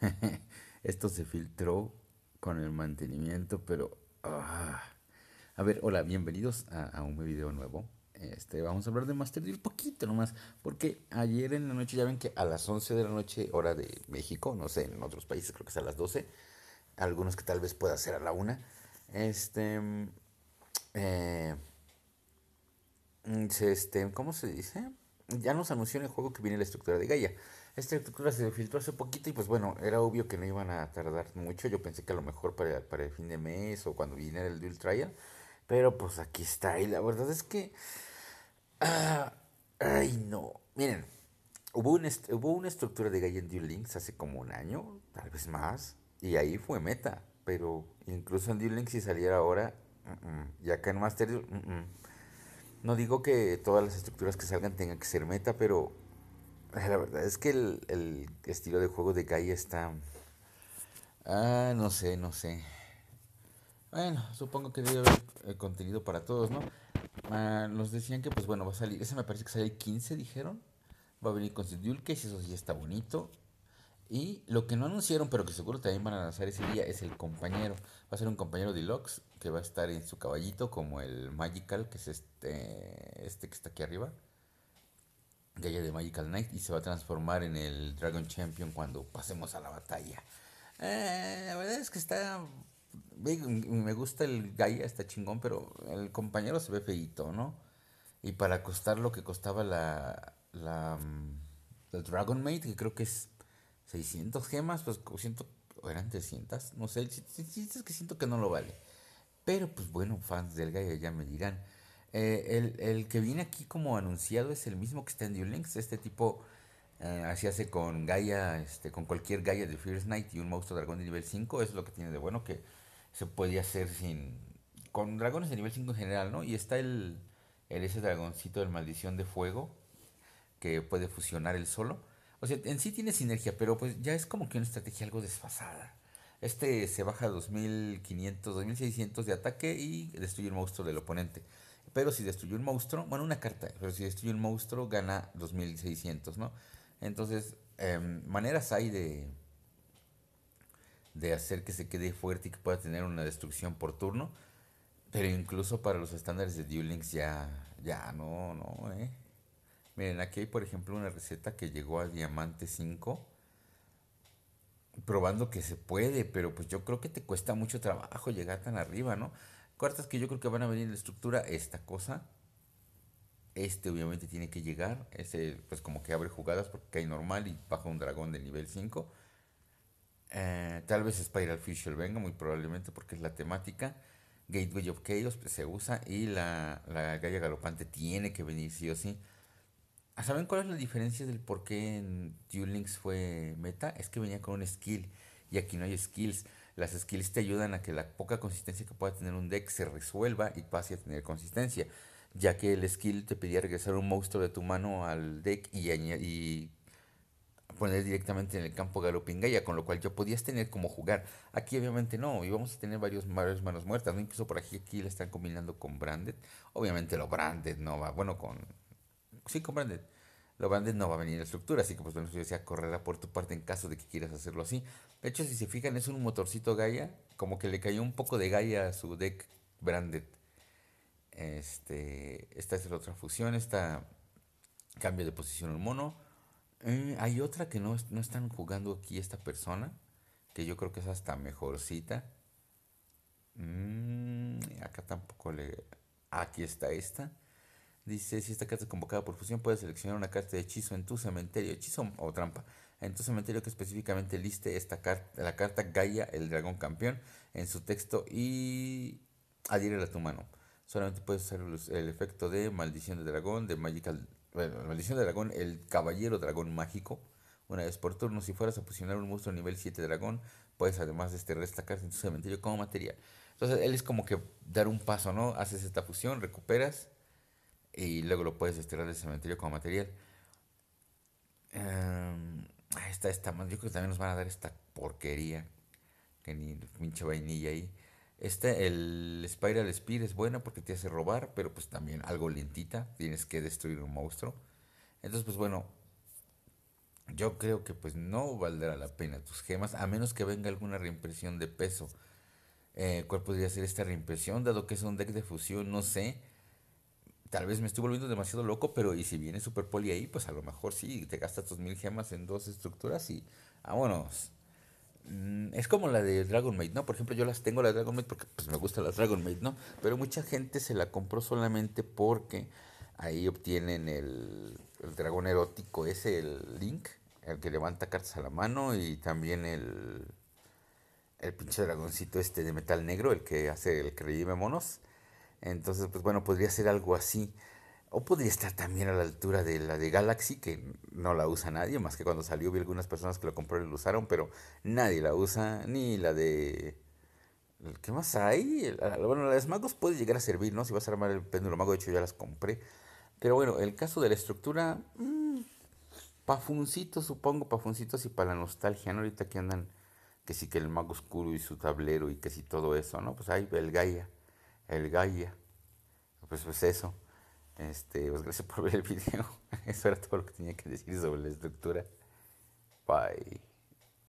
Esto se filtró con el mantenimiento, pero... Ah. A ver, hola, bienvenidos a, un video nuevo. Este, vamos a hablar de Master un poquito nomás, porque ayer en la noche, ya ven que a las 11 de la noche, hora de México, no sé, en otros países creo que es a las 12, algunos que tal vez pueda ser a la 1, este, eh, este, ¿cómo se dice? ya nos anunció en el juego que viene la estructura de Gaia. Esta estructura se filtró hace poquito y pues bueno, era obvio que no iban a tardar mucho. Yo pensé que a lo mejor para, para el fin de mes o cuando viniera el Dual Trial. Pero pues aquí está. Y la verdad es que... Ah, ay no. Miren, hubo, hubo una estructura de Gaia en Duel Links hace como un año, tal vez más. Y ahí fue meta. Pero incluso en Duel Links si saliera ahora... Mm, mm, ya que Y acá en Master mm, no digo que todas las estructuras que salgan tengan que ser meta, pero la verdad es que el, estilo de juego de Gaia está... Ah, no sé, no sé. Bueno, supongo que debe haber eh, contenido para todos, ¿no? Ah, nos decían que, pues bueno, va a salir, ese me parece que sale el 15, dijeron. Va a venir con Sindulke, si eso sí está bonito. Y lo que no anunciaron, pero que seguro también van a lanzar ese día, es el compañero. Va a ser un compañero deluxe que va a estar en su caballito, como el Magical, que es este, este que está aquí arriba. Gaia de Magical Knight. Y se va a transformar en el Dragon Champion cuando pasemos a la batalla. Eh, la verdad es que está. Me gusta el Gaia, está chingón, pero el compañero se ve feito ¿no? Y para costar lo que costaba la. La, mm, Dragon Maid, que creo que es 600 gemas, pues siento, eran 300, no sé, es que siento que no lo vale. Pero pues bueno, fans del Gaia ya me dirán. Eh, el, que viene aquí como anunciado es el mismo que está en Links. Este tipo eh, así hace con Gaia, este, con cualquier Gaia de Fierce Knight y un monstruo dragón de nivel 5. es lo que tiene de bueno que se puede hacer sin. con dragones de nivel 5 en general, ¿no? Y está el, el ese dragoncito del maldición de fuego que puede fusionar el solo. O sea, en sí tiene sinergia, pero pues ya es como que una estrategia algo desfasada. Este se baja a 2500, 2600 de ataque y destruye un monstruo del oponente. Pero si destruye un monstruo, bueno, una carta, pero si destruye un monstruo, gana 2600, ¿no? Entonces, em, maneras hay de, de hacer que se quede fuerte y que pueda tener una destrucción por turno. Pero incluso para los estándares de Duel Links ya, ya no, no, eh. Miren, aquí hay por ejemplo una receta que llegó a Diamante 5 probando que se puede, pero pues yo creo que te cuesta mucho trabajo llegar tan arriba, ¿no? Cuartas que yo creo que van a venir en la estructura, esta cosa. Este obviamente tiene que llegar, este pues como que abre jugadas porque hay normal y baja un dragón de nivel 5. Eh, tal vez Spiral Fisher venga, muy probablemente porque es la temática. Gateway of Chaos pues, se usa y la, la Galla Galopante tiene que venir sí o sí. Ah, ¿Saben cuál es la diferencia del por qué en Duel Links fue meta? Es que venía con un skill y aquí no hay skills. Las skills te ayudan a que la poca consistencia que pueda tener un deck se resuelva y pase a tener consistencia. Ya que el skill te pedía regresar un monstruo de tu mano al deck y, y poner directamente en el campo Galoping Gaia. con lo cual yo podías tener como jugar. Aquí obviamente no, íbamos a tener varios, manos muertas, ¿no? Incluso por aquí, aquí la están combinando con Branded. Obviamente lo Branded no va, bueno, con sí con Lo Branded no va a venir la estructura, así que pues bueno, yo decía, correrá por tu parte en caso de que quieras hacerlo así. De hecho, si se fijan, es un motorcito Gaia, como que le cayó un poco de Gaia a su deck Branded. Este, esta es la otra fusión, esta cambio de posición El mono. Eh, hay otra que no, están jugando aquí esta persona, que yo creo que es hasta mejorcita. Mm, acá tampoco le... Aquí está esta. Dice, si esta carta es convocada por fusión, puedes seleccionar una carta de hechizo en tu cementerio, hechizo o trampa, en tu cementerio que específicamente liste esta carta, la carta Gaia, el dragón campeón, en su texto y adhiera a tu mano. Solamente puedes usar el efecto de maldición de dragón, de maldición de dragón, el caballero dragón mágico, una vez por turno. Si fueras a fusionar un monstruo nivel 7 dragón, puedes además desterrar esta carta en tu cementerio como material. Entonces él es como que dar un paso, ¿no? Haces esta fusión, recuperas y luego lo puedes estirar del cementerio como material. Em, está esta, esta, yo creo que también nos van a dar esta porquería. Que ni pinche vainilla ahí. Este, el Spiral Spear es bueno porque te hace robar, pero pues también algo lentita. Tienes que destruir un monstruo. Entonces, pues bueno, yo creo que pues no valdrá la pena tus gemas, a menos que venga alguna reimpresión de peso. Eh, ¿Cuál podría ser esta reimpresión? Dado que es un deck de fusión, no sé tal vez me estoy volviendo demasiado loco, pero y si viene Super Poli ahí, pues a lo mejor sí, te gastas tus mil gemas en dos estructuras y vámonos. Mm, es como la de Dragon Maid, ¿no? Por ejemplo, yo las tengo la de Dragon Maid porque pues, me gusta la Dragon Maid, ¿no? Pero mucha gente se la compró solamente porque ahí obtienen el, dragón erótico, ese, el Link, el que levanta cartas a la mano y también el, el pinche dragoncito este de metal negro, el que hace el que monos. Entonces, pues bueno, podría ser algo así. O podría estar también a la altura de la de Galaxy, que no la usa nadie, más que cuando salió vi algunas personas que lo compraron y lo usaron, pero nadie la usa, ni la de... ¿Qué más hay? Bueno, las magos puede llegar a servir, ¿no? Si vas a armar el péndulo mago, de hecho ya las compré. Pero bueno, el caso de la estructura... Mm, pafuncito supongo, pafuncitos y para la nostalgia, ¿no? Ahorita que andan, que sí que el mago oscuro y su tablero y que sí todo eso, ¿no? Pues ahí Belgaia el Gaia. Pues, pues eso. Este, pues gracias por ver el video. Eso era todo lo que tenía que decir sobre la estructura. Bye.